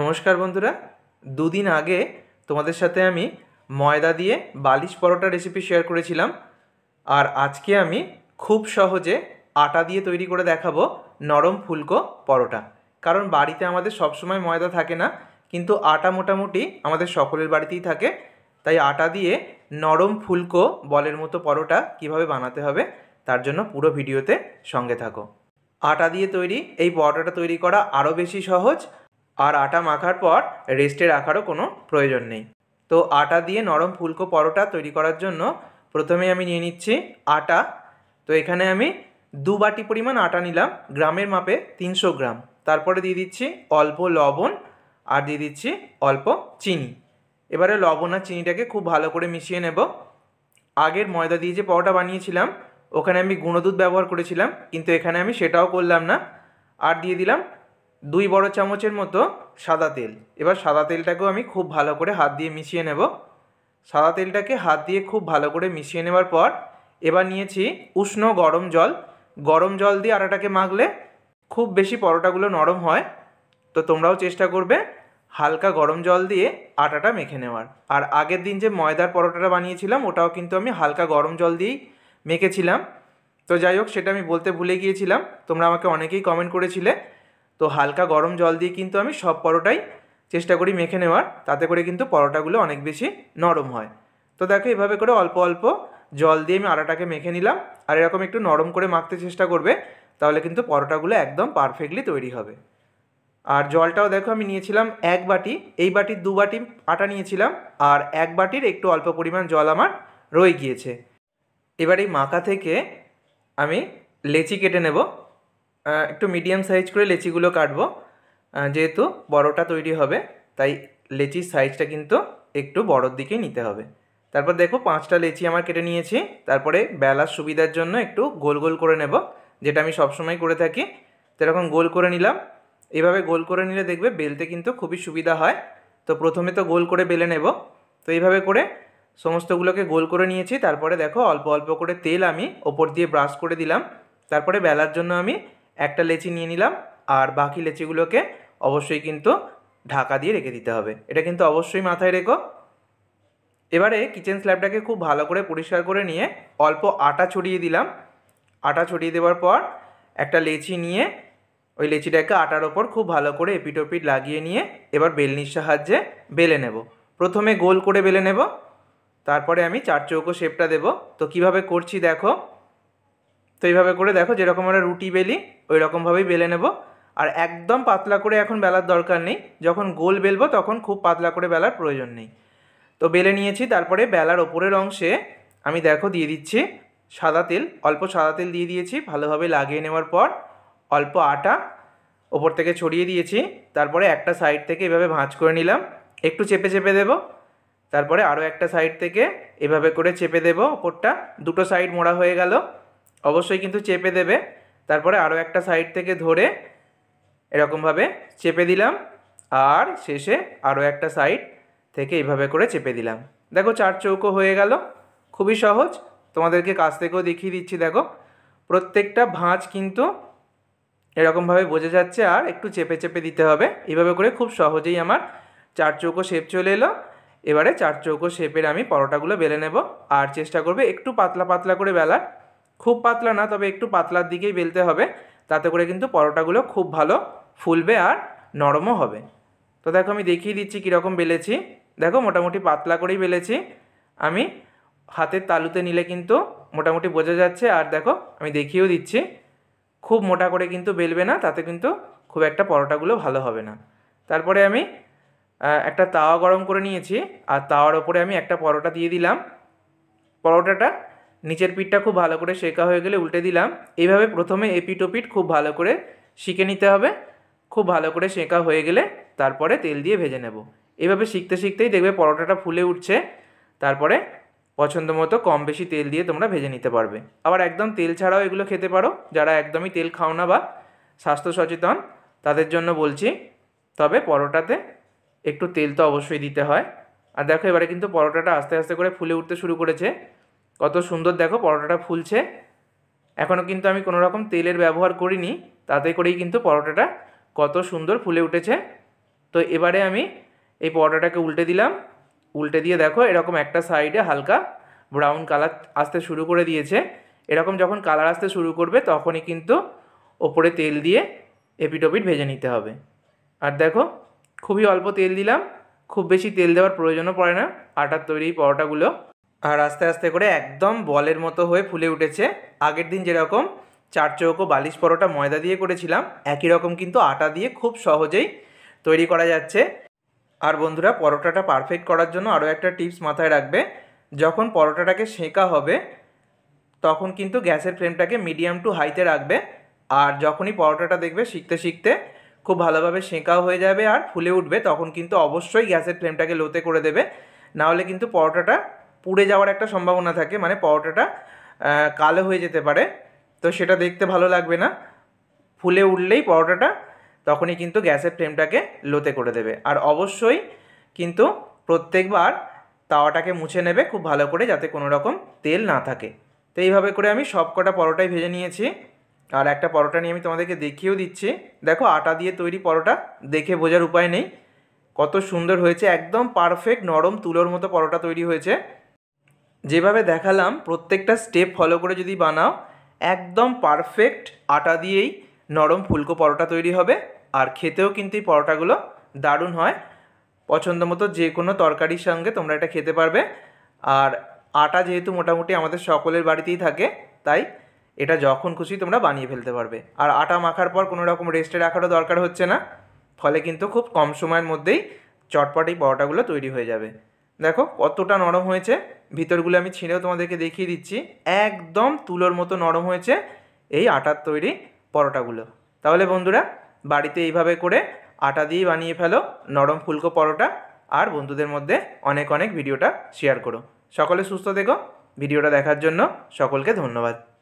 নমস্কার বন্ধুরা দুদিন আগে তোমাদের সাথে আমি ময়দা দিয়ে বালিশ পরোটা রেসিপি শেয়ার করেছিলাম আর আজকে আমি খুব সহজে আটা দিয়ে তৈরি করে দেখাবো নরম ফুলকো পরোটা কারণ বাড়িতে আমাদের সবসময় ময়দা থাকে না কিন্তু আটা মোটামুটি আমাদের সকলের বাড়িতেই থাকে তাই আটা দিয়ে নরম ফুলকো বলের মতো পরোটা কিভাবে বানাতে হবে তার জন্য পুরো ভিডিওতে সঙ্গে থাকো আটা দিয়ে তৈরি এই পরোটাটা তৈরি করা আরও বেশি সহজ আর আটা মাখার পর রেস্টে রাখারও কোনো প্রয়োজন নেই তো আটা দিয়ে নরম ফুলকো পরোটা তৈরি করার জন্য প্রথমে আমি নিয়ে নিচ্ছি আটা তো এখানে আমি দু বাটি পরিমাণ আটা নিলাম গ্রামের মাপে তিনশো গ্রাম তারপরে দিয়ে দিচ্ছি অল্প লবণ আর দিয়ে দিচ্ছি অল্প চিনি এবারে লবণ আর চিনিটাকে খুব ভালো করে মিশিয়ে নেব আগের ময়দা দিয়ে যে পরোটা বানিয়েছিলাম ওখানে আমি গুঁড়ো দুধ ব্যবহার করেছিলাম কিন্তু এখানে আমি সেটাও করলাম না আর দিয়ে দিলাম দুই বড় চামচের মতো সাদা তেল এবার সাদা তেলটাকেও আমি খুব ভালো করে হাত দিয়ে মিশিয়ে নেব সাদা তেলটাকে হাত দিয়ে খুব ভালো করে মিশিয়ে নেবার পর এবার নিয়েছি উষ্ণ গরম জল গরম জল দিয়ে আটাটাকে মাখলে খুব বেশি পরোটাগুলো নরম হয় তো তোমরাও চেষ্টা করবে হালকা গরম জল দিয়ে আটাটা মেখে নেওয়ার আর আগের দিন যে ময়দার পরোটাটা বানিয়েছিলাম ওটাও কিন্তু আমি হালকা গরম জল দিয়েই মেখেছিলাম তো যাই হোক সেটা আমি বলতে ভুলে গিয়েছিলাম তোমরা আমাকে অনেকেই কমেন্ট করেছিলে তো হালকা গরম জল দিয়ে কিন্তু আমি সব পরোটাই চেষ্টা করি মেখে নেওয়ার তাতে করে কিন্তু পরোটাগুলো অনেক বেশি নরম হয় তো দেখো এভাবে করে অল্প অল্প জল দিয়ে আমি আটাটাকে মেখে নিলাম আর এরকম একটু নরম করে মাখতে চেষ্টা করবে তাহলে কিন্তু পরোটাগুলো একদম পারফেক্টলি তৈরি হবে আর জলটাও দেখো আমি নিয়েছিলাম এক বাটি এই বাটির দু বাটি আটা নিয়েছিলাম আর এক বাটির একটু অল্প পরিমাণ জল আমার রয়ে গিয়েছে এবার এই মাখা থেকে আমি লেচি কেটে নেব একটু মিডিয়াম সাইজ করে লেচিগুলো কাটবো যেহেতু বড়টা তৈরি হবে তাই লেচির সাইজটা কিন্তু একটু বড়র দিকে নিতে হবে তারপর দেখো পাঁচটা লেচি আমার কেটে নিয়েছি তারপরে বেলার সুবিধার জন্য একটু গোল গোল করে নেব যেটা আমি সবসময় করে থাকি সেরকম গোল করে নিলাম এভাবে গোল করে নিলে দেখবে বেলতে কিন্তু খুবই সুবিধা হয় তো প্রথমে তো গোল করে বেলে নেব তো এইভাবে করে সমস্তগুলোকে গোল করে নিয়েছি তারপরে দেখো অল্প অল্প করে তেল আমি ওপর দিয়ে ব্রাশ করে দিলাম তারপরে বেলার জন্য আমি একটা লেচি নিয়ে নিলাম আর বাকি লেচিগুলোকে অবশ্যই কিন্তু ঢাকা দিয়ে রেখে দিতে হবে এটা কিন্তু অবশ্যই মাথায় রেখো এবারে কিচেন স্ল্যাবটাকে খুব ভালো করে পরিষ্কার করে নিয়ে অল্প আটা ছড়িয়ে দিলাম আটা ছড়িয়ে দেওয়ার পর একটা লেচি নিয়ে ওই লেচিটাকে আটার ওপর খুব ভালো করে এপিটোপিট লাগিয়ে নিয়ে এবার বেলনির সাহায্যে বেলে নেব প্রথমে গোল করে বেলে নেব তারপরে আমি চার চৌকো শেপটা দেব তো কিভাবে করছি দেখো তো এইভাবে করে দেখো যেরকম আমরা রুটি বেলি ওই রকমভাবেই বেলে নেব আর একদম পাতলা করে এখন বেলার দরকার নেই যখন গোল বেলবো তখন খুব পাতলা করে বেলার প্রয়োজন নেই তো বেলে নিয়েছি তারপরে বেলার ওপরের অংশে আমি দেখো দিয়ে দিচ্ছি সাদা তেল অল্প সাদা তেল দিয়ে দিয়েছি ভালোভাবে লাগিয়ে নেওয়ার পর অল্প আটা ওপর থেকে ছড়িয়ে দিয়েছি তারপরে একটা সাইড থেকে এভাবে ভাঁজ করে নিলাম একটু চেপে চেপে দেব তারপরে আরও একটা সাইড থেকে এভাবে করে চেপে দেব ওপরটা দুটো সাইড মোড়া হয়ে গেল অবশ্যই কিন্তু চেপে দেবে তারপরে আরও একটা সাইড থেকে ধরে এরকমভাবে চেপে দিলাম আর শেষে আরও একটা সাইড থেকে এইভাবে করে চেপে দিলাম দেখো চার চৌকো হয়ে গেল খুবই সহজ তোমাদেরকে কাছ থেকেও দেখিয়ে দিচ্ছি দেখো প্রত্যেকটা ভাঁজ কিন্তু এরকমভাবে বোঝা যাচ্ছে আর একটু চেপে চেপে দিতে হবে এইভাবে করে খুব সহজেই আমার চার চৌকো শেপ চলে এলো এবারে চার চৌকো শেপের আমি পরোটাগুলো বেলে নেব আর চেষ্টা করবে একটু পাতলা পাতলা করে বেলার খুব পাতলা না তবে একটু পাতলার দিকেই বেলতে হবে তাতে করে কিন্তু পরোটাগুলো খুব ভালো ফুলবে আর নরমও হবে তো দেখো আমি দেখিয়ে দিচ্ছি কীরকম বেলেছি দেখো মোটামুটি পাতলা করেই বেলেছি আমি হাতের তালুতে নিলে কিন্তু মোটামুটি বোঝা যাচ্ছে আর দেখো আমি দেখিয়েও দিচ্ছি খুব মোটা করে কিন্তু বেলবে না তাতে কিন্তু খুব একটা পরোটাগুলো ভালো হবে না তারপরে আমি একটা তাওয়া গরম করে নিয়েছি আর তাওয়ার ওপরে আমি একটা পরোটা দিয়ে দিলাম পরোটাটা নিচের পিঠটা খুব ভালো করে শেখা হয়ে গেলে উল্টে দিলাম এইভাবে প্রথমে এপিট ওপিট খুব ভালো করে শিখে নিতে হবে খুব ভালো করে শেঁকা হয়ে গেলে তারপরে তেল দিয়ে ভেজে নেব এভাবে শিখতে শিখতেই দেখবে পরোটাটা ফুলে উঠছে তারপরে পছন্দ মতো কম বেশি তেল দিয়ে তোমরা ভেজে নিতে পারবে আবার একদম তেল ছাড়াও এগুলো খেতে পারো যারা একদমই তেল খাও না বা স্বাস্থ্য সচেতন তাদের জন্য বলছি তবে পরোটাতে একটু তেল তো অবশ্যই দিতে হয় আর দেখো এবারে কিন্তু পরোটাটা আস্তে আস্তে করে ফুলে উঠতে শুরু করেছে কত সুন্দর দেখো পরোটাটা ফুলছে এখনও কিন্তু আমি কোনো রকম তেলের ব্যবহার করিনি তাতে করেই কিন্তু পরোটাটা কত সুন্দর ফুলে উঠেছে তো এবারে আমি এই পরোটাটাকে উল্টে দিলাম উল্টে দিয়ে দেখো এরকম একটা সাইডে হালকা ব্রাউন কালার আসতে শুরু করে দিয়েছে এরকম যখন কালার আসতে শুরু করবে তখনই কিন্তু ওপরে তেল দিয়ে এপিটোপিট ভেজে নিতে হবে আর দেখো খুবই অল্প তেল দিলাম খুব বেশি তেল দেওয়ার প্রয়োজনও পড়ে না আটার তৈরি পরোটাগুলো আর আস্তে আস্তে করে একদম বলের মতো হয়ে ফুলে উঠেছে আগের দিন যেরকম চার চৌকো বালিশ পরোটা ময়দা দিয়ে করেছিলাম একই রকম কিন্তু আটা দিয়ে খুব সহজেই তৈরি করা যাচ্ছে আর বন্ধুরা পরোটাটা পারফেক্ট করার জন্য আরও একটা টিপস মাথায় রাখবে যখন পরোটাটাকে সেঁকা হবে তখন কিন্তু গ্যাসের ফ্লেমটাকে মিডিয়াম টু হাইতে রাখবে আর যখনই পরোটাটা দেখবে শিখতে শিখতে খুব ভালোভাবে সেঁকাও হয়ে যাবে আর ফুলে উঠবে তখন কিন্তু অবশ্যই গ্যাসের ফ্লেমটাকে লোতে করে দেবে নাহলে কিন্তু পরোটাটা পুড়ে যাওয়ার একটা সম্ভাবনা থাকে মানে পরোটাটা কালো হয়ে যেতে পারে তো সেটা দেখতে ভালো লাগবে না ফুলে উঠলেই পরোটাটা তখনই কিন্তু গ্যাসের ফ্লেমটাকে লোতে করে দেবে আর অবশ্যই কিন্তু প্রত্যেকবার তাওয়াটাকে মুছে নেবে খুব ভালো করে যাতে কোনো রকম তেল না থাকে তো এইভাবে করে আমি সব কটা পরোটাই ভেজে নিয়েছি আর একটা পরোটা নিয়ে আমি তোমাদেরকে দেখিয়েও দিচ্ছি দেখো আটা দিয়ে তৈরি পরোটা দেখে বোঝার উপায় নেই কত সুন্দর হয়েছে একদম পারফেক্ট নরম তুলোর মতো পরোটা তৈরি হয়েছে যেভাবে দেখালাম প্রত্যেকটা স্টেপ ফলো করে যদি বানাও একদম পারফেক্ট আটা দিয়েই নরম ফুলকো পরোটা তৈরি হবে আর খেতেও কিন্তু এই পরোটাগুলো দারুণ হয় পছন্দ মতো যে কোনো তরকারির সঙ্গে তোমরা এটা খেতে পারবে আর আটা যেহেতু মোটামুটি আমাদের সকলের বাড়িতেই থাকে তাই এটা যখন খুশি তোমরা বানিয়ে ফেলতে পারবে আর আটা মাখার পর কোনো রকম রেস্টে রাখারও দরকার হচ্ছে না ফলে কিন্তু খুব কম সময়ের মধ্যেই চটপটি এই পরোটাগুলো তৈরি হয়ে যাবে দেখো কতটা নরম হয়েছে ভিতরগুলো আমি ছিঁড়েও তোমাদেরকে দেখিয়ে দিচ্ছি একদম তুলোর মতো নরম হয়েছে এই আটার তৈরি পরোটাগুলো তাহলে বন্ধুরা বাড়িতে এইভাবে করে আটা দিয়ে বানিয়ে ফেলো নরম ফুলকো পরোটা আর বন্ধুদের মধ্যে অনেক অনেক ভিডিওটা শেয়ার করো সকলে সুস্থ দেখো ভিডিওটা দেখার জন্য সকলকে ধন্যবাদ